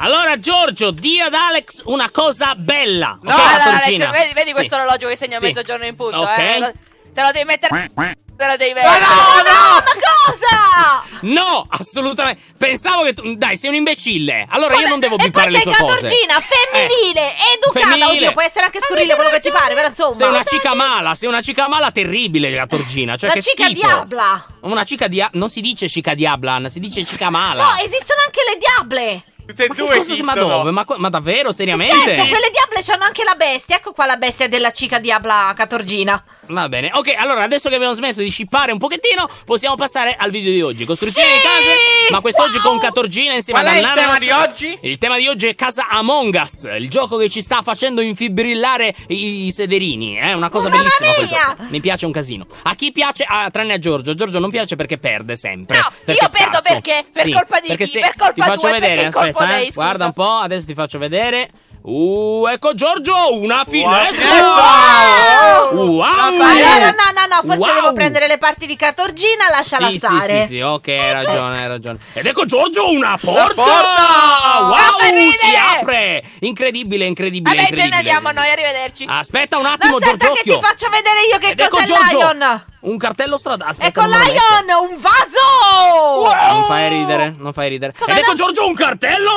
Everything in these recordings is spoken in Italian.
Allora, Giorgio, di ad Alex una cosa bella. No, okay, allora, Alex, vedi, vedi sì. questo orologio che segna sì. mezzogiorno in punto. Ok. Eh? Te lo devi mettere. Te lo devi mettere. No, no, no, no, ma cosa? No, assolutamente. Pensavo che tu. Dai, sei un imbecille. Allora Scusa, io non devo più le tue cose. Ma sei catorgina, eh. femminile, eh. educata. Femminile. Oddio, può essere anche scurrile quello che ti pare, però insomma. Sei una cica mala, sei una cica mala terribile, catorgina. Cioè, una che cica schifo. diabla. Una cica diabla. Non si dice cica diabla, si dice cica mala. No, esistono anche le diable. Tutte e ma due esistono. Ma dove? Ma, ma, davvero? Seriamente? Certo, quelle diable c'hanno anche la bestia. Ecco qua la bestia della cica diabla catorgina. Va bene. Ok, allora adesso che abbiamo smesso di scippare un pochettino, possiamo passare al video di oggi. Costruzione sì! di case, ma quest'oggi wow! con catorgina insieme a Qual è il tema di oggi? Il tema di oggi è Casa Among Us, il gioco che ci sta facendo infibrillare i, i sederini. È eh? una cosa una bellissima Mi piace un casino. A chi piace, ah, tranne a Giorgio. Giorgio non piace perché perde sempre. No, io perdo perché? Per sì, colpa di perché chi? Per colpa tua, vedere, perché è colpa Aspetta, eh. guarda un po', adesso ti faccio vedere. Uh, ecco Giorgio, una finestra! Eh, wow! wow. wow. Allora, no, no, no, forse wow. devo prendere le parti di cartorgina, lasciala sì, stare. Sì, sì, sì, ok, hai ragione, hai ragione. Ed ecco Giorgio, una porta! porta! Wow, si apre! Incredibile, incredibile, Vabbè, incredibile. ce ne andiamo noi, arrivederci. Aspetta un attimo, no, Giorgio. che ti faccio vedere io che Ed ecco cos'è ecco Lion! Un cartello stradale. Aspetta, ecco Lion, un vaso! Wow. Non fai ridere, non fai ridere. Come Ed ecco no? ecco Giorgio, un cartello!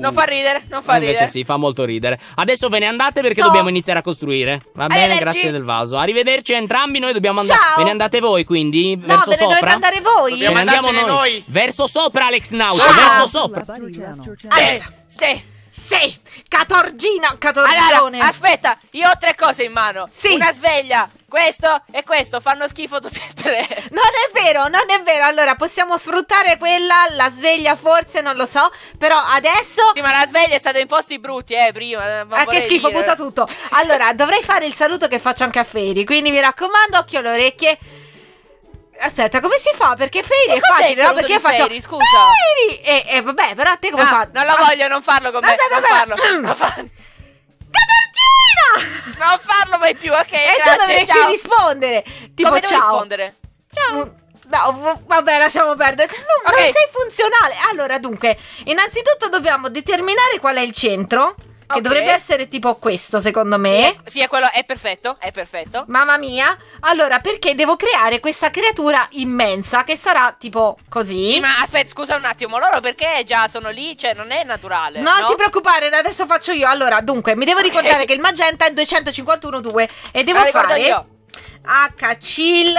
Non fa ridere, non fa ridere sì, fa molto ridere. Adesso ve ne andate perché no. dobbiamo iniziare a costruire. Va bene, grazie del vaso. Arrivederci entrambi, noi dobbiamo andare. Ve ne andate voi, quindi? No, verso ve ne sopra. dovete andare voi. andiamo noi. noi. Verso sopra, Alex Nauta. Verso sopra. Allora, sì. Sì, catorgina, catorgione. Allora, aspetta, io ho tre cose in mano. Sì. Una sveglia, questo e questo fanno schifo tutti e tre. Non è vero, non è vero. Allora, possiamo sfruttare quella, la sveglia forse, non lo so. Però adesso... Sì, ma la sveglia è stata in posti brutti, eh, prima. Eh, ma ah, che schifo, dire. butta tutto. Allora, dovrei fare il saluto che faccio anche a Feri. Quindi mi raccomando, occhio alle orecchie. Aspetta, come si fa? Perché Fairy è facile, no? Perché io faccio Fairy, scusa. Fairy! E, e, vabbè, però a te come ah, fa? Non lo ah. voglio, non farlo con me. Aspetta, non aspetta. farlo. Non farlo. Catercina! Non farlo vuoi più, ok. E grazie, tu dovresti ciao. rispondere. Tipo, Come ciao. rispondere? Ciao. Mm, no, vabbè, lasciamo perdere. Non, okay. non sei funzionale. Allora, dunque, innanzitutto dobbiamo determinare qual è il centro okay. dovrebbe essere tipo questo, secondo me. Sì, è quello, è perfetto, è perfetto. Mamma mia. Allora, perché devo creare questa creatura immensa che sarà tipo così. Sì, ma aspetta, scusa un attimo, loro perché già sono lì? Cioè, non è naturale. No, no? ti preoccupare, adesso faccio io. Allora, dunque, mi devo ricordare che il magenta è 251-2 e devo ah, fare io. chill.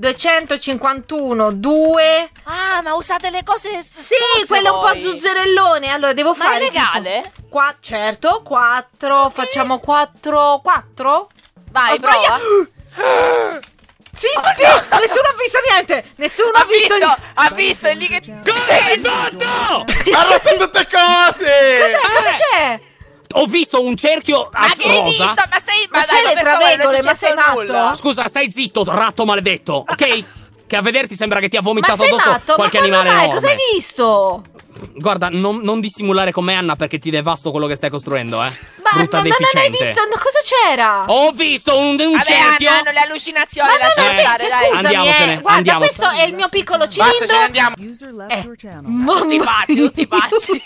251 2 Ah, ma usate le cose Sì, quello un po' zuzzerellone. Allora devo ma fare è legale? Tipo... Qua, certo, 4. Okay. Facciamo 4. 4? Vai, oh, prova. Sì, oh, nessuno ha visto niente! Nessuno ha, visto, visto Ha visto, è lì che... Cosa hai fatto? ha rotto tutte cose! Cos'è? Cosa eh. c'è? ho visto un cerchio ma che hai visto? Ma sei ma, ma c'è le travegole, ma sei matto? Nulla. Scusa, stai zitto, ratto maledetto, ok? che a vederti sembra che ti ha vomitato addosso matto? qualche ma animale. Ma cos'hai visto? Guarda, non, non dissimulare con me, Anna, perché ti devasto quello che stai costruendo, eh. Ma Brutta non, non hai visto? No, cosa c'era? Ho visto un, un Vabbè, cerchio. Anna, non le allucinazioni. Ma non ho visto, eh, scusami. Andiamocene, Guarda, andiamo. questo è il mio piccolo cilindro. Basta, ce ne andiamo. User left eh. Mamma tutti pazzi, tutti pazzi.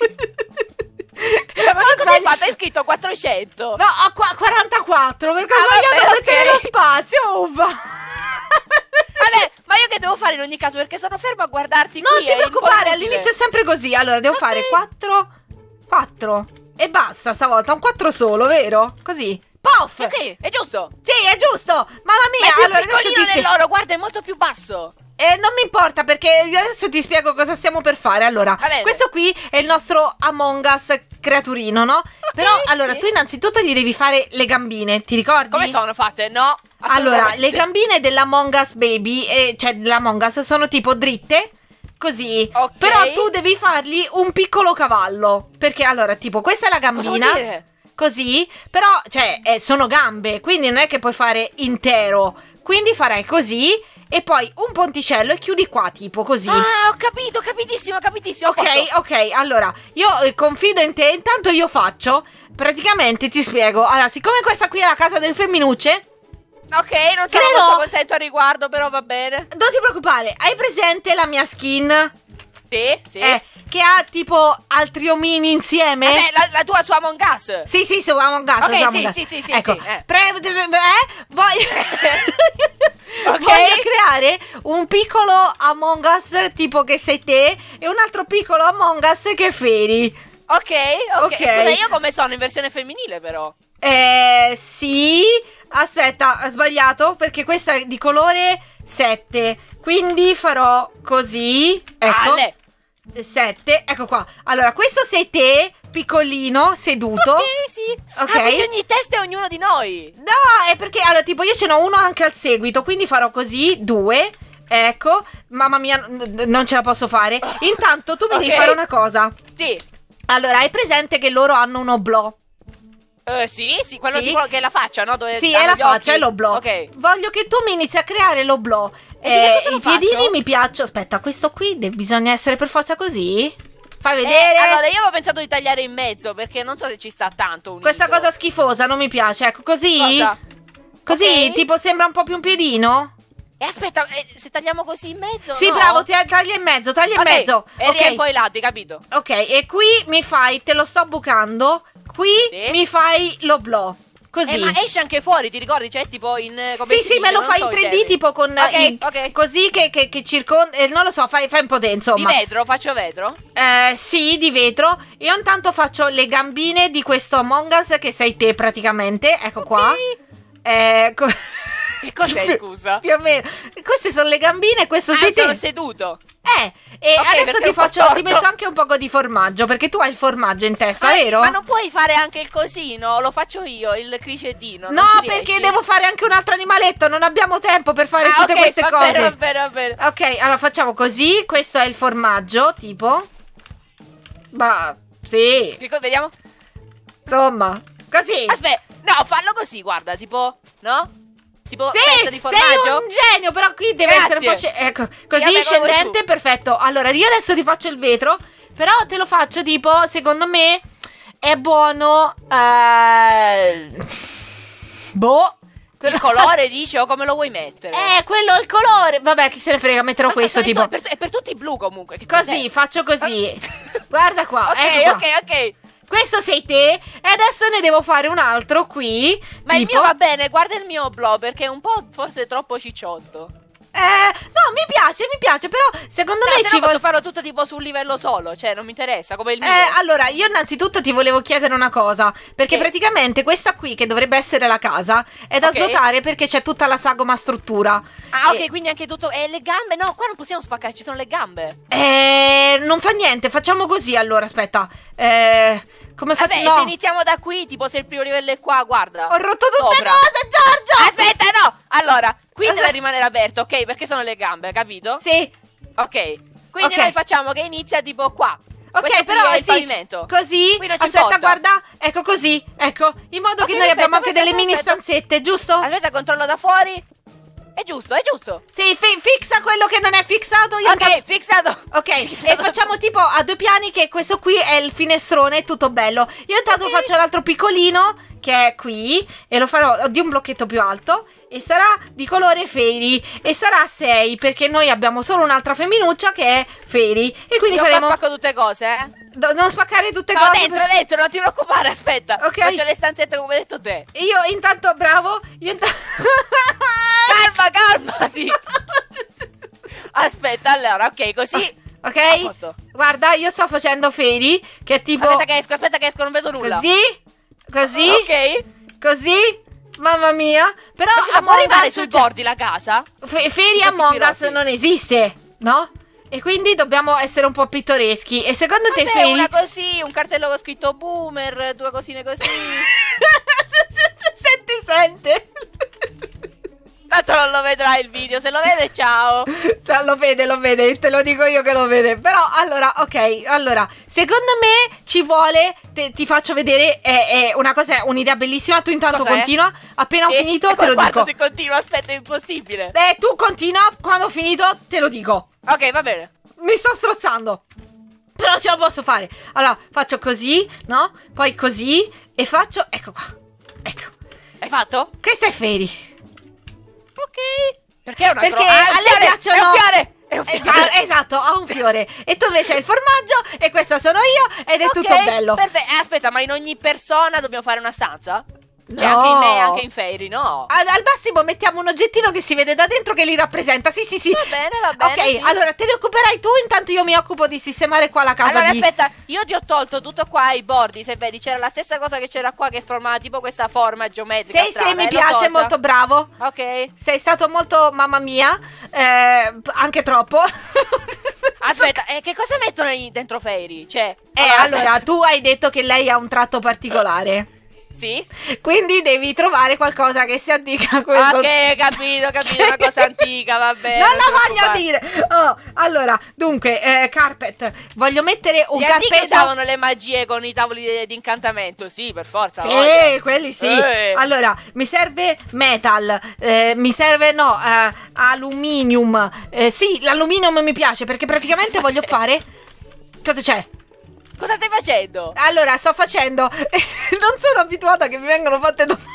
Ma che cosa hai fatto? Hai scritto 400. No, ho 44 perché ah, sono vabbè, okay. per tenere lo spazio. Uva. Ma io che devo fare in ogni caso? Perché sono fermo a guardarti non qui. Non ti preoccupare, all'inizio è sempre così. Allora, devo okay. fare 4, 4 e basta stavolta. Un 4 solo, vero? Così. Poff! Ok, è giusto! Sì, è giusto! Mamma mia! Ma è più allora, piccolino ti... dell'oro, guarda, è molto più basso! Eh, non mi importa perché adesso ti spiego cosa stiamo per fare. Allora, questo qui è il nostro Among Us creaturino, no? Okay, Però, sì. allora, tu innanzitutto gli devi fare le gambine, ti ricordi? Come sono fatte? No. Allora, le gambine dell'Among Us Baby, eh, cioè dell'Among Us, sono tipo dritte così. Okay. Però tu devi fargli un piccolo cavallo. Perché allora, tipo, questa è la gambina. Così, però, cioè, eh, sono gambe, quindi non è che puoi fare intero. Quindi farai così e poi un ponticello e chiudi qua, tipo così. Ah, ho capito, capitissimo, capitissimo. Ok, posso. ok, allora io eh, confido in te, intanto io faccio. Praticamente ti spiego. Allora, siccome questa qui è la casa del femminucce. Ok, non sono credo... molto contento a riguardo, però va bene. Non ti preoccupare, hai presente la mia skin? Sì, sì. Eh, che ha tipo altri omini insieme. Vabbè, eh la, la tua su Among Us. Sì, sì, su Among Us. Ok, su Among sì, Us. sì, sì, sì, Ecco, sì, eh. Pre- eh, voglio... okay. voglio creare un piccolo Among Us tipo che sei te e un altro piccolo Among Us che Feri. Ok, ok. okay. Scusa, io come sono in versione femminile però? Eh, sì. Aspetta, ho sbagliato perché questa è di colore 7. Quindi farò così. Ecco. Ale. 7, ecco qua. Allora, questo sei te, piccolino, seduto. Ok, sì. Ah, ok. Ah, ogni testa è ognuno di noi. No, è perché, allora, tipo, io ce n'ho uno anche al seguito, quindi farò così, due. Ecco, mamma mia, non ce la posso fare. Intanto tu mi okay. devi fare una cosa. Sì. Allora, hai presente che loro hanno un oblò? Uh, sì, sì, quello sì. che è la faccia, no? Dove sì, è la faccia, è l'oblò. Ok. Voglio che tu mi inizi a creare l'oblò. E eh, i piedini faccio? mi piacciono. Aspetta, questo qui bisogna essere per forza così? Fai eh, vedere. Eh, allora, io avevo pensato di tagliare in mezzo perché non so se ci sta tanto. Unito. Questa cosa schifosa non mi piace. Ecco, così. Cosa? Così, okay. tipo, sembra un po' più un piedino. E aspetta, eh, se tagliamo così in mezzo. Sì, no? bravo, taglia in mezzo, taglia okay. in mezzo. E okay. poi là, hai capito? Ok, e qui mi fai, te lo sto bucando. Qui sì. mi fai lo blow. Così. Eh, ma esce anche fuori, ti ricordi? Cioè, tipo in. Eh, come sì, sì, dice, me lo fai so in 3D, idee. tipo con. Ok, il, okay. Così che, che, che circonda. Eh, non lo so, fai, fai, un po' te, Di vetro, faccio vetro? Eh, sì, di vetro. Io intanto faccio le gambine di questo Among Us che sei te, praticamente. Ecco okay. qua. Eh, che cos'è, scusa? Più o meno. Queste sono le gambine, questo ah, si sono seduto. Eh, e okay, adesso ti faccio, ti metto anche un po' di formaggio, perché tu hai il formaggio in testa, ma, ah, vero? Ma non puoi fare anche il cosino, lo faccio io, il cricettino. No, perché devo fare anche un altro animaletto, non abbiamo tempo per fare ah, tutte okay, queste cose. Bene, va bene, va bene. Ok, allora facciamo così, questo è il formaggio, tipo. Ma, sì. Dico, vediamo. Insomma, così. Aspetta, no, fallo così, guarda, tipo, no? Tipo sì, di formaggio? Sei un genio, però qui deve Grazie. essere un po' sc- ecco, così scendente, perfetto. Allora, io adesso ti faccio il vetro, però te lo faccio tipo, secondo me è buono eh... boh il colore dice o come lo vuoi mettere? Eh, quello il colore. Vabbè, chi se ne frega, metterò Ma questo tipo. È per, è per tutti blu comunque. Così, cos'è? faccio così. Guarda qua. Ok, ecco qua. ok, ok. Questo sei te. E adesso ne devo fare un altro qui. Ma tipo... il mio va bene, guarda il mio blog perché è un po' forse troppo cicciotto. Eh, no, mi piace, mi piace, però secondo no, me se ci no posso farlo tutto tipo su un livello solo, cioè non mi interessa come il mio. Eh, allora, io innanzitutto ti volevo chiedere una cosa, perché okay. praticamente questa qui che dovrebbe essere la casa è da okay. svuotare perché c'è tutta la sagoma struttura. Ah, e... ok, quindi anche tutto e eh, le gambe? No, qua non possiamo spaccare, ci sono le gambe. Eh, non fa niente, facciamo così allora, aspetta. Eh come faccio? Vabbè, no. se iniziamo da qui, tipo se il primo livello è qua, guarda. Ho rotto tutte Sopra. le cose, Giorgio! Aspetta, no! Allora, qui deve esatto. rimanere aperto, ok? Perché sono le gambe, capito? Sì. Ok. Quindi okay. noi facciamo che inizia tipo qua. Ok, Questo però è il sì, pavimento. Così, aspetta, importa. guarda, ecco così, ecco, in modo okay, che noi perfetto, abbiamo perfetto, anche delle perfetto. mini stanzette, giusto? Aspetta, controllo da fuori. È giusto, è giusto. Sì, fi fixa quello che non è fixato. Io ok, fixato. Ok, fixato. e facciamo tipo a due piani che questo qui è il finestrone, tutto bello. Io intanto okay. faccio l'altro piccolino che è qui e lo farò di un blocchetto più alto e sarà di colore Fairy e sarà 6 perché noi abbiamo solo un'altra femminuccia che è Fairy e quindi Io faremo... Non spacco tutte cose, eh? Do non spaccare tutte cose. Ma dentro, per... dentro, non ti preoccupare, aspetta. Ok. Faccio le stanzette come hai detto te. Io intanto, bravo, io intanto... calma, calmati. Aspetta, allora, ok, così. Ok? Guarda, io sto facendo Feri, che è tipo... Aspetta che esco, aspetta che esco, non vedo nulla. Così? Così? Ok. Così? Mamma mia. Però Ma può arrivare sui bordi la casa? Fe Feri a Us non esiste, no? E quindi dobbiamo essere un po' pittoreschi. E secondo Vabbè, te, Feri... una così, un cartello con scritto boomer, due cosine così... senti, sente. Tanto non lo vedrà il video, se lo vede ciao. Cioè, lo vede, lo vede, te lo dico io che lo vede. Però allora, ok, allora, secondo me ci vuole, te, ti faccio vedere, è, è una cosa, è un'idea bellissima, tu intanto Cos'è? continua, appena ho eh, finito te lo dico. se continua, aspetta, è impossibile. Eh, tu continua, quando ho finito te lo dico. Ok, va bene. Mi sto strozzando. Però ce la posso fare. Allora, faccio così, no? Poi così e faccio... Ecco qua. Ecco. Hai fatto? Che è feri? Ok. Perché è una Perché ah, a lei piacciono... È un fiore! È un eh, fiore. Ah, esatto, ha un fiore. E tu invece hai il formaggio e questa sono io ed è okay, tutto bello. Perfetto. Eh, aspetta, ma in ogni persona dobbiamo fare una stanza? No. anche in lei, anche in Fairy, no? Ad, al massimo mettiamo un oggettino che si vede da dentro che li rappresenta. Sì, sì, sì. Va bene, va bene. Ok, sì. allora te ne occuperai tu, intanto io mi occupo di sistemare qua la casa. Allora, di... aspetta, io ti ho tolto tutto qua i bordi, se vedi, c'era la stessa cosa che c'era qua che formava tipo questa forma geometrica. Sì, strana, sì, mi eh, piace, molto bravo. Ok. Sei stato molto mamma mia, eh, anche troppo. Aspetta, eh, che cosa mettono dentro Fairy? Cioè, eh, allora, allora tu hai detto che lei ha un tratto particolare. Sì. Quindi devi trovare qualcosa che si addica a quello. Ok, capito, capito, una cosa antica, vabbè. Non, non la voglio dire. Oh, allora, dunque, eh, carpet, voglio mettere un Gli carpeto. usavano le magie con i tavoli di, di incantamento, sì, per forza. Sì, voglio. quelli sì. Eh. Allora, mi serve metal, eh, mi serve no, eh, aluminium. Eh, sì, l'aluminium mi piace perché praticamente voglio fare Cosa c'è? Cosa stai facendo? Allora, sto facendo. non sono abituata che mi vengano fatte domande.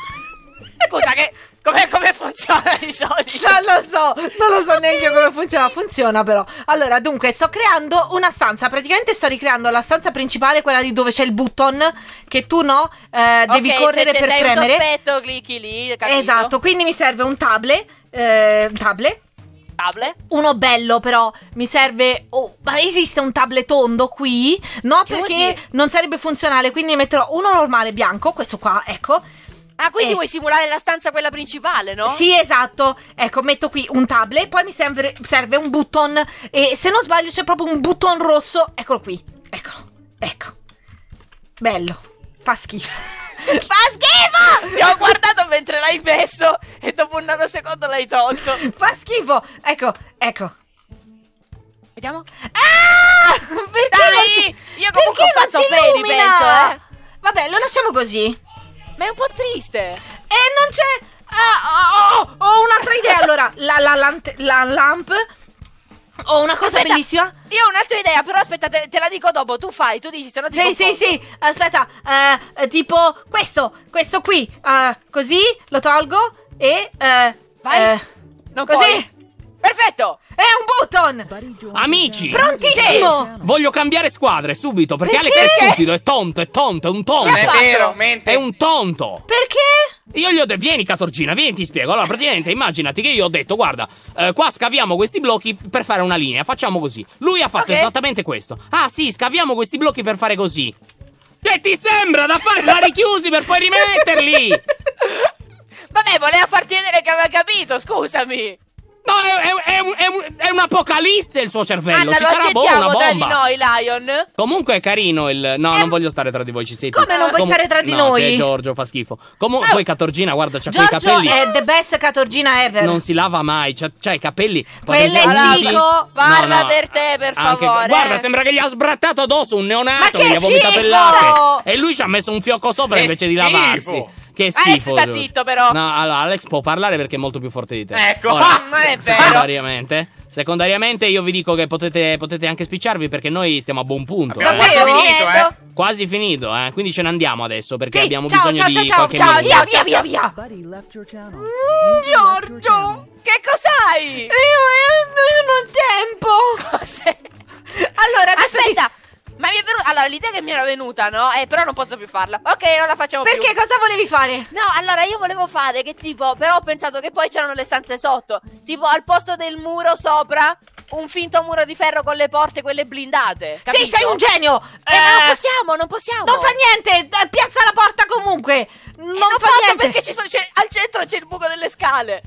Scusa, che. Come, come funziona di solito? Non lo so, non lo so okay. neanche come funziona. Funziona però. Allora, dunque, sto creando una stanza. Praticamente sto ricreando la stanza principale, quella lì dove c'è il button. Che tu no, eh, devi okay, cioè, correre se, cioè, per sei premere. Un sospetto, clicchi lì. Capito? Esatto, quindi mi serve un tablet. Eh, tablet tablet. Uno bello però, mi serve... Oh, ma esiste un tablet tondo qui? No, che perché non sarebbe funzionale, quindi metterò uno normale bianco, questo qua, ecco. Ah, quindi eh. vuoi simulare la stanza quella principale, no? Sì, esatto. Ecco, metto qui un tablet, poi mi serve, serve un button. E se non sbaglio c'è proprio un button rosso. Eccolo qui. Eccolo. Ecco. Bello. Fa schifo. Fa schifo! Ti ho guardato mentre l'hai messo e dopo un nanosecondo l'hai tolto. Fa schifo! Ecco, ecco. Vediamo. Ah! Perché Dai! Si... Io comunque perché ho fatto bene, penso, eh. Vabbè, lo lasciamo così. Ma è un po' triste. E non c'è... Ah, oh, oh, oh ho un'altra idea. allora, la, la, la, la lamp ho una cosa aspetta, bellissima. Io ho un'altra idea, però aspetta, te, te, la dico dopo. Tu fai, tu dici, se no ti Sì, sì, sì. Aspetta, uh, tipo questo, questo qui. Uh, così lo tolgo e. Uh, Vai. non così. Puoi. Perfetto! È un button! Amici! Prontissimo! Voglio cambiare squadre subito perché, perché? Alex è stupido, è tonto, è tonto, è un tonto! Non è vero, mente! È un tonto! Perché? Io gli ho detto, vieni Catorgina, vieni ti spiego. Allora praticamente immaginati che io ho detto, guarda, eh, qua scaviamo questi blocchi per fare una linea, facciamo così. Lui ha fatto okay. esattamente questo. Ah sì, scaviamo questi blocchi per fare così. Che ti sembra da fare? La richiusi per poi rimetterli! Vabbè, voleva far vedere che aveva capito, scusami! No, è, è, è, un, è un'apocalisse il suo cervello. Anna, ci lo sarà boh, una bomba. di noi, Lion. Comunque è carino il. No, eh, non voglio stare tra di voi. Ci siete. Come non vuoi Comu- stare tra di no, noi? Cioè, Giorgio fa schifo. Comunque, oh. poi Catorgina, guarda, c'ha Giorgio quei capelli. è the best Catorgina ever. Non si lava mai. C'ha, c'ha i capelli. Quelle Cico. Parla no, per te, per Anche, favore. Guarda, sembra che gli ha sbrattato addosso un neonato. Ma che gli ha vomitato il latte. E lui ci ha messo un fiocco sopra che invece di lavarsi. Che schifo. Alex sta zitto, però. No, allora, Alex può parlare perché è molto più forte di te. Ecco, Ora, non è vero. Secondariamente. Secondariamente io vi dico che potete, potete, anche spicciarvi perché noi stiamo a buon punto. Abbiamo eh. finito, eh. Quasi finito, eh. Quindi ce ne andiamo adesso perché sì, abbiamo ciao, bisogno ciao, di ciao, qualche ciao, ciao, Ciao, via, via, via, via. Mm, Giorgio, che cos'hai? Io, io, io non ho tempo. Cos'è? Allora, aspetta. Ti... Ma mi è venuta. Allora, l'idea che mi era venuta, no? Eh, però non posso più farla. Ok, non la facciamo Perché più. Perché cosa volevi fare? No, allora io volevo fare che tipo. Però ho pensato che poi c'erano le stanze sotto. Tipo, al posto del muro sopra un finto muro di ferro con le porte, quelle blindate. Capito? Sì, sei un genio! Eh, eh, ma non eh. possiamo, non possiamo! Non fa niente! Eh, piazza la porta comunque! Non, eh, non fa niente! perché ci sono, al centro c'è il buco delle scale!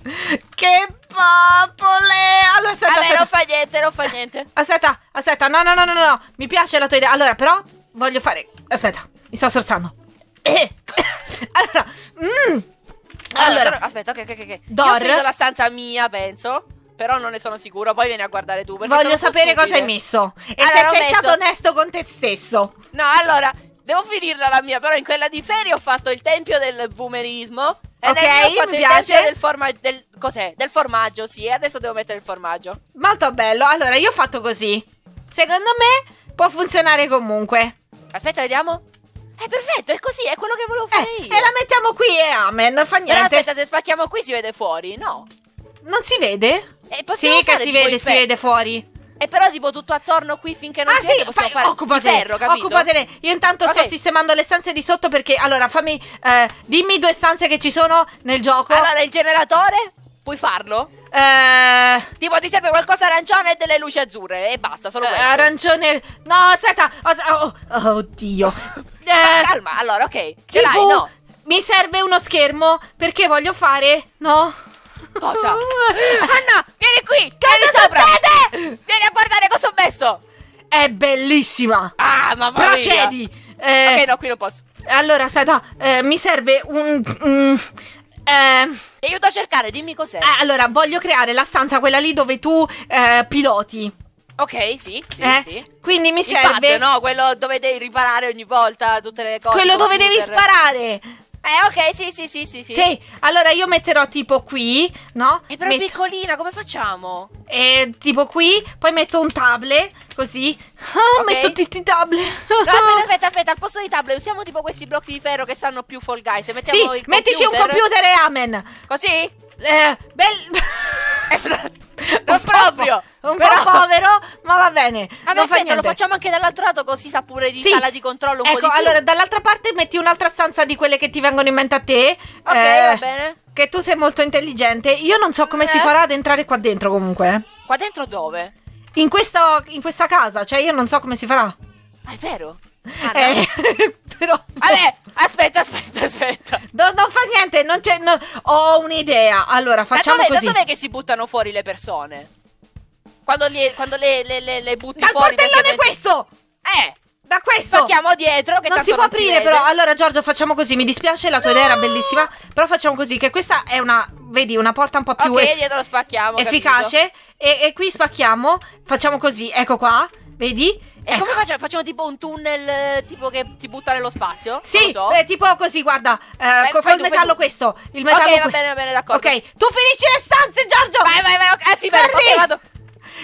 Che popole! Allora, aspetta, Vabbè, aspetta. non fa niente, non fa niente. Aspetta, aspetta, no, no, no, no, no, mi piace la tua idea. Allora, però, voglio fare... Aspetta, mi sto sforzando. allora, mm. allora, allora, aspetta, ok, ok, ok. Dor. Io la stanza mia, penso però non ne sono sicuro. Poi vieni a guardare tu. Voglio sapere cosa hai messo. E allora, se sei messo... stato onesto con te stesso. No, allora, devo finirla la mia, però in quella di Ferry ho fatto il tempio del boomerismo. E ok, mi piace. Del, forma- del, cos'è? del formaggio, sì. adesso devo mettere il formaggio. Molto bello. Allora, io ho fatto così. Secondo me può funzionare comunque. Aspetta, vediamo. È perfetto, è così, è quello che volevo fare eh, io. E la mettiamo qui e amen, fa niente. Però aspetta, se spacchiamo qui si vede fuori, no? Non si vede? E eh, sì, che si vede, si vede fuori. E eh, però tipo tutto attorno qui finché non ah, si sì, vede, fare occupate, ferro, capito? Occupatene. Io intanto okay. sto sistemando le stanze di sotto perché allora fammi eh, dimmi due stanze che ci sono nel gioco. Allora, il generatore puoi farlo? Eh... Tipo ti serve qualcosa arancione e delle luci azzurre e basta, solo eh, questo. arancione. No, aspetta. Oh, oh, oddio. eh... calma, allora, ok. Ce l'hai, no. Mi serve uno schermo perché voglio fare No. Cosa? Anna, vieni qui! Che vieni sopra! Succede? Vieni a guardare cosa ho messo! È bellissima! Ah, mamma Procedi! Eh, ok, no, qui non posso. Allora, aspetta, eh, mi serve un... Mm, eh, Ti aiuto a cercare, dimmi cos'è. Eh, allora, voglio creare la stanza, quella lì dove tu eh, piloti. Ok, sì, sì, eh, sì. Quindi mi serve... Il pad, no? Quello dove devi riparare ogni volta tutte le cose. Quello dove devi sparare! Eh, ok, sì, sì, sì, sì, sì. Sì, allora io metterò tipo qui, no? È però Met- piccolina, come facciamo? Eh, tipo qui, poi metto un tablet, così. Ah, ho okay. messo tutti i tablet. No, aspetta, aspetta, aspetta, al posto dei tablet usiamo tipo questi blocchi di ferro che stanno più Fall Guys. Mettiamo sì, il mettici un computer e amen. Così? Eh, bel... Eh, non bene. Vabbè, non aspetta, lo facciamo anche dall'altro lato così sa pure di sì. sala di controllo un ecco, po' di più. allora dall'altra parte metti un'altra stanza di quelle che ti vengono in mente a te. Ok, eh, va bene. Che tu sei molto intelligente. Io non so come eh. si farà ad entrare qua dentro comunque. Qua dentro dove? In questa, in questa casa, cioè io non so come si farà. Ah, è vero? Ah, no. eh, però Vabbè, aspetta, aspetta, aspetta. No, non fa niente, non c'è. No, ho un'idea. Allora, eh, facciamo da dove, così. Da dov'è che si buttano fuori le persone? quando, li, quando le, le, le, le butti Dal fuori... Dal portellone questo! Eh! eh! Da questo! spacchiamo dietro che Non si può non aprire si però, allora Giorgio facciamo così, mi dispiace la tua no. idea era bellissima, però facciamo così, che questa è una, vedi, una porta un po' più... Ok, dietro spacchiamo, Efficace, e, e qui spacchiamo, facciamo così, ecco qua, vedi? E ecco. come facciamo? Facciamo tipo un tunnel tipo che ti butta nello spazio? Sì, so. eh, tipo così, guarda, eh, Beh, col, tu, metallo questo, il metallo Ok, va bene, va bene, d'accordo. Ok, tu finisci le stanze, Giorgio! Vai, vai, vai, ok, ah, sì, Corri! okay, vado.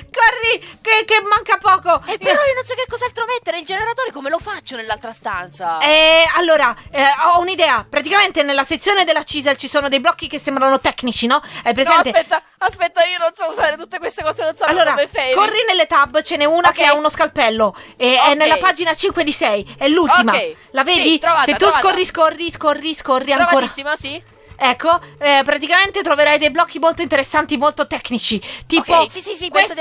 Corri, che, che manca poco. E eh, però io non so che cos'altro mettere. Il generatore come lo faccio nell'altra stanza? Eh, allora, eh, ho un'idea. Praticamente nella sezione della CISEL ci sono dei blocchi che sembrano tecnici, no? È presente? No, aspetta, aspetta, io non so usare tutte queste cose, non so allora, come fai. Corri nelle tab, ce n'è una okay. che ha uno scalpello. E, okay. È nella pagina 5 di 6, è l'ultima. Okay. La vedi? Sì, trovata, Se tu trovata. scorri, scorri, scorri, scorri ancora. Sì. Ecco, eh, praticamente troverai dei blocchi molto interessanti, molto tecnici. Tipo, okay, sì, sì, sì, questo,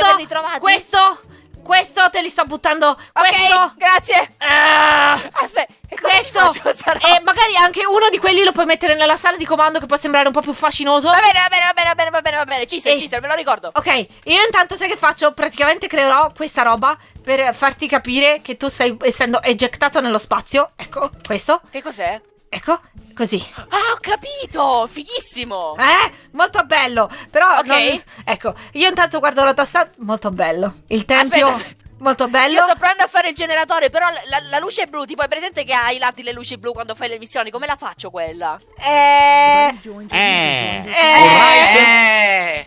questo, questo te li sto buttando. Ok, questo, grazie. Uh, Aspetta, questo. E magari anche uno di quelli lo puoi mettere nella sala di comando che può sembrare un po' più fascinoso. Va bene, va bene, va bene, va bene, va bene, va bene. Ci sei, ci sei, me lo ricordo. Ok, io intanto sai che faccio? Praticamente creerò questa roba per farti capire che tu stai essendo ejectato nello spazio. Ecco, questo. Che cos'è? Ecco, così. Ah, ho capito! Fighissimo! Eh? Molto bello! Però... Ok. Non... Ecco, io intanto guardo la tastata... Molto bello. Il tempio... Aspetta. Molto bello. Io sto provando a fare il generatore, però la, la, luce blu, tipo hai presente che hai i lati le luci blu quando fai le missioni? Come la faccio quella? Eh... Eh. eh... Eh...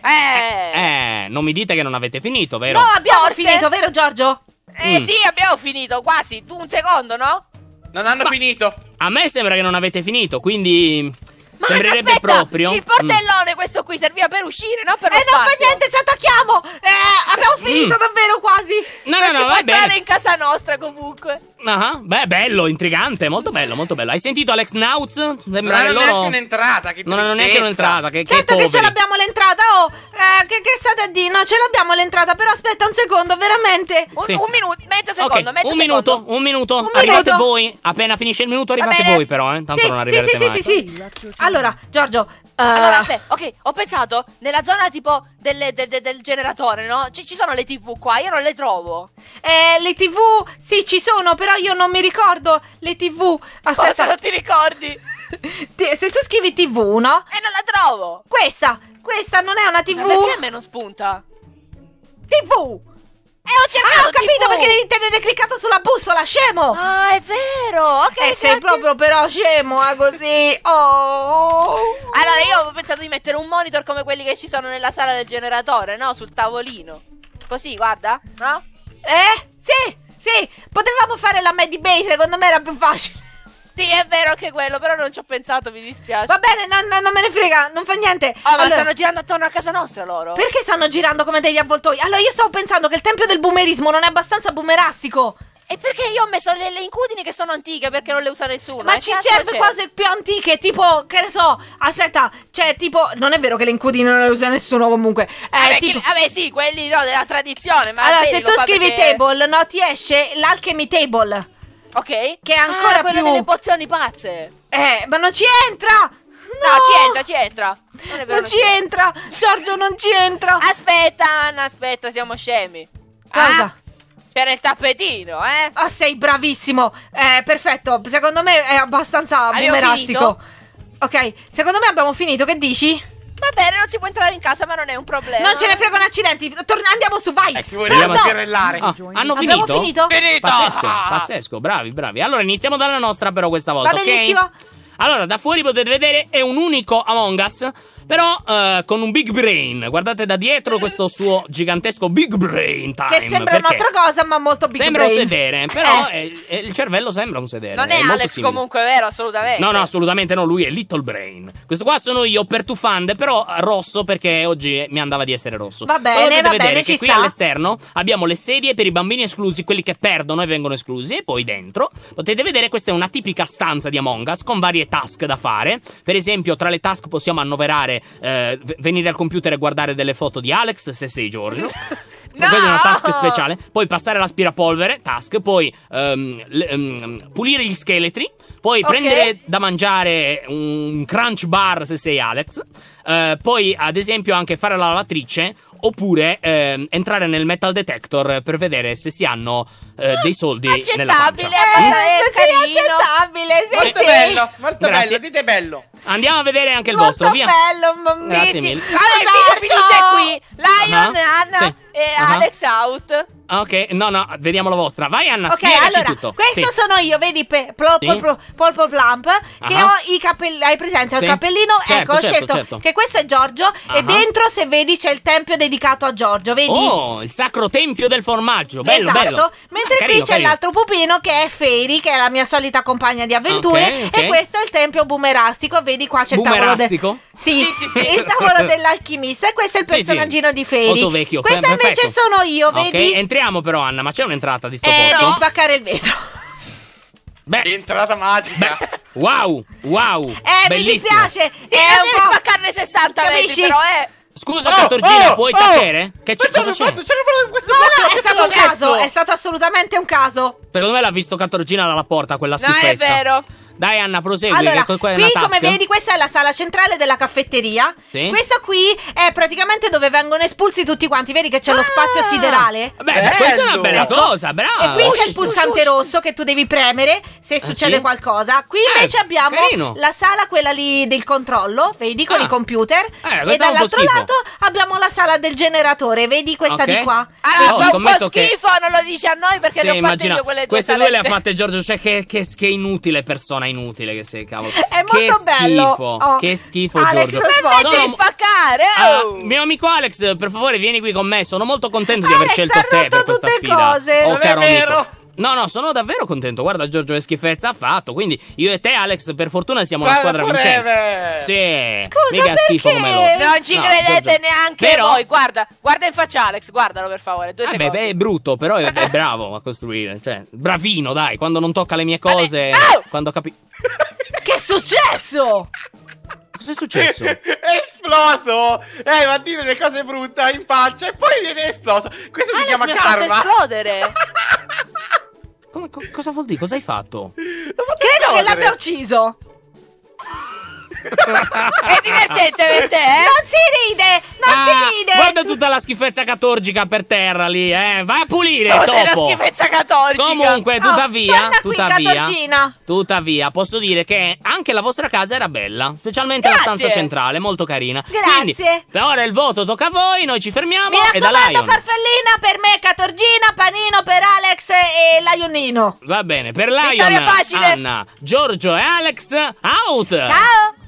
Eh... Non mi dite che non avete finito, vero? No, abbiamo Forse... finito, vero Giorgio? Eh mm. sì, abbiamo finito, quasi. Tu un secondo, no? Non hanno Ma... finito. A me sembra che non avete finito, quindi... Ma sembrerebbe aspetta, proprio. Il portellone questo qui serviva per uscire, no? Per eh, non fa niente, ci attacchiamo! Eh, abbiamo mm. finito mm. davvero quasi! No, non no, no, va bene. in casa nostra comunque. Ah, uh -huh. beh, bello, intrigante, molto bello, molto bello. Hai sentito Alex Nautz? Sembra non è loro... neanche un'entrata. Che non hanno neanche un'entrata. Che, certo che, che ce l'abbiamo l'entrata, oh! Eh, che, che state a dire? No, ce l'abbiamo l'entrata, però aspetta un secondo, veramente. Un, sì. un minuto, mezzo secondo, okay. mezzo un minuto, secondo. Un minuto, un minuto. Arrivate voi. Appena finisce il minuto, arrivate voi, però, eh. Tanto sì, non arrivate sì, sì, mai. Sì, sì, sì, sì. Allora, Giorgio, allora, ah. aspetta, ok, ho pensato nella zona tipo delle, de, de, del generatore, no? Ci, ci, sono le TV qua, io non le trovo. Eh, le TV, sì, ci sono, però io non mi ricordo le TV. Aspetta, Cosa non ti ricordi? Se tu scrivi TV, no? E non la trovo. Questa, questa non è una TV. Ma perché a me non spunta? TV! E eh, ho cercato Ah, ho capito TV. perché devi tenere cliccato sulla bussola, scemo! Ah, è vero! Ok, eh, sei proprio però scemo, ah, così. Oh! Allora, io avevo pensato di mettere un monitor come quelli che ci sono nella sala del generatore, no? Sul tavolino. Così, guarda, no? Eh? Sì, sì! Potevamo fare la Mad secondo me era più facile. Sì, è vero che quello, però non ci ho pensato, mi dispiace. Va bene, no, no, non me ne frega, non fa niente. Ah, allora, ma stanno girando attorno a casa nostra loro. Perché stanno girando come degli avvoltoi? Allora, io stavo pensando che il tempio del boomerismo non è abbastanza boomerastico. E perché io ho messo le, le, incudini che sono antiche perché non le usa nessuno? Ma eh, ci serve cose più antiche, tipo, che ne so, aspetta, cioè, tipo, non è vero che le incudini non le usa nessuno comunque. Eh, vabbè, tipo... chi, vabbè sì, quelli no, della tradizione, ma... Allora, se tu scrivi perché... table, no, ti esce l'alchemy table. Ok. Che è ancora ah, quella più... delle pozioni pazze. Eh, ma non ci entra! No, no ci entra, ci entra. Non, vero, non ci entra. entra. Giorgio non ci entra. Aspetta, Anna, aspetta, siamo scemi. Cosa? Ah, c'era il tappetino, eh? Ah, sei bravissimo. Eh, perfetto. Secondo me è abbastanza abbiamo Ok, secondo me abbiamo finito, che dici? Va bene, non si può entrare in casa, ma non è un problema. Non ce ne frega un accidenti. Torna, andiamo su, vai. Eh, vogliamo tirellare? Ah, hanno finito? Abbiamo finito? Finito! Pazzesco, ah. pazzesco, bravi, bravi. Allora, iniziamo dalla nostra, però, questa volta. Va benissimo. Okay? Allora, da fuori potete vedere, è un unico Among Us. Però uh, con un big brain. Guardate da dietro questo suo gigantesco big brain time. Che sembra un'altra cosa, ma molto big sembra brain. Sembra un sedere, però eh. è, è, il cervello sembra un sedere. Non è, è Alex comunque, vero? Assolutamente. No, no, assolutamente no, lui è little brain. Questo qua sono io per tufande, però eh, rosso perché oggi mi andava di essere rosso. Va bene, va bene, ci qui sta. all'esterno abbiamo le sedie per i bambini esclusi, quelli che perdono e vengono esclusi e poi dentro potete vedere questa è una tipica stanza di Among Us con varie task da fare. Per esempio, tra le task possiamo annoverare fare eh, venire al computer e guardare delle foto di Alex se sei Giorgio. No! una task speciale, poi passare l'aspirapolvere, task, poi um, le, um, pulire gli scheletri, poi okay. prendere da mangiare un crunch bar se sei Alex, uh, poi ad esempio anche fare la lavatrice oppure eh, entrare nel metal detector per vedere se si hanno eh, dei soldi accettabile, nella pancia. Eh, sì, accettabile, sì, molto sì. bello, molto Grazie. bello, dite bello. Andiamo a vedere anche il molto vostro, bello, via. Molto bello, Grazie mille. Allora, il video finisce qui. Lion, uh-huh. Anna. Sì e uh-huh. Alex out. Ah, ok, no, no, vediamo la vostra. Vai, Anna, okay, allora, tutto. Questo sì. sono io, vedi, pe, pro, sì. plump, che uh-huh. ho i capelli. Hai presente sì. il capellino, Certo, ecco, certo, ho certo, scelto certo. che questo è Giorgio. Uh-huh. E dentro, se vedi, c'è il tempio dedicato a Giorgio, vedi? Oh, il sacro tempio del formaggio. Bello, esatto. Bello. Mentre ah, carino, qui c'è carino. l'altro pupino che è Fairy, che è la mia solita compagna di avventure. Okay, okay. E questo è il tempio boomerastico. Vedi, qua c'è il tavolo. De- sì, sì, sì, sì. il tavolo dell'alchimista. E questo è il personaggio personaggino di Feri. Molto vecchio. Questo è Invece perfetto. Ecco. sono io, vedi? Ok, entriamo però, Anna, ma c'è un'entrata di sto Eh, posto? devi spaccare il vetro. Beh, Entrata magica. wow, wow. Eh, mi bellissimo. dispiace. Eh, è E devi un spaccarne 60 Capisci? metri, però, eh. Scusa, Catorgina, oh, oh, puoi oh. tacere? Che c'è? cosa c'è? No, no, è stato un caso, è stato assolutamente un caso. Secondo me l'ha visto Catorgina dalla porta quella Non è vero. Dai, Anna, prosegui. Allora, qui, come vedi, questa è la sala centrale della caffetteria. Sì. Questa qui è praticamente dove vengono espulsi tutti quanti. Vedi che c'è ah, lo spazio siderale? Beh, Bello. questa è una bella ecco. cosa, bravo. E qui c'è il pulsante rosso che tu devi premere se ah, succede sì? qualcosa. Qui eh, invece eh, abbiamo carino. la sala, quella lì del controllo, vedi, con ah. i computer. Eh, e dall'altro lato abbiamo la sala del generatore, vedi questa okay. di qua. Ah, allora, eh, oh, un po' schifo, che... non lo dici a noi perché sì, le ho fatte io quelle due Queste salette. due le ha fatte Giorgio, cioè che, che inutile persona inutile che sei cavolo. È che molto schifo, Oh. Che schifo, Alex, Giorgio. Smetti no, di spaccare. Oh. Uh, mio amico Alex, per favore, vieni qui con me. Sono molto contento di aver scelto te per questa sfida. Cose. Oh, non caro è vero. Amico. No, no, sono davvero contento. Guarda, Giorgio, che schifezza ha fatto. Quindi io e te, Alex, per fortuna siamo una squadra vincente. Sì. Scusa, Mega schifo come loro. Non ci no, credete Giorgio. neanche però... voi. Guarda, guarda in faccia Alex, guardalo per favore. Due Vabbè, ah, beh, è brutto, però è, è, bravo a costruire. Cioè, bravino, dai. Quando non tocca le mie cose, oh! quando capi... che è successo? Cos'è successo? è esploso! Eh, va a dire le cose brutte in faccia e poi viene esploso. Questo Alex si chiama karma. Ma esplodere! Come, co- cosa vuol dire? Cosa hai fatto? Credo che l'abbia ucciso. È divertente per te, eh? Non si ride, non ah, si ride. Guarda tutta la schifezza catorgica per terra lì, eh. Vai a pulire, Cosa topo. la schifezza catorgica. Comunque, tuttavia, oh, tuttavia, qui, tuttavia, posso dire che anche la vostra casa era bella, specialmente Grazie. la stanza centrale, molto carina. Grazie. Quindi, per ora il voto tocca a voi, noi ci fermiamo Mi raccomando, farfallina per me, catorgina, panino per Alex e Lionino. Va bene, per Lion, Anna, Giorgio e Alex out. Ciao.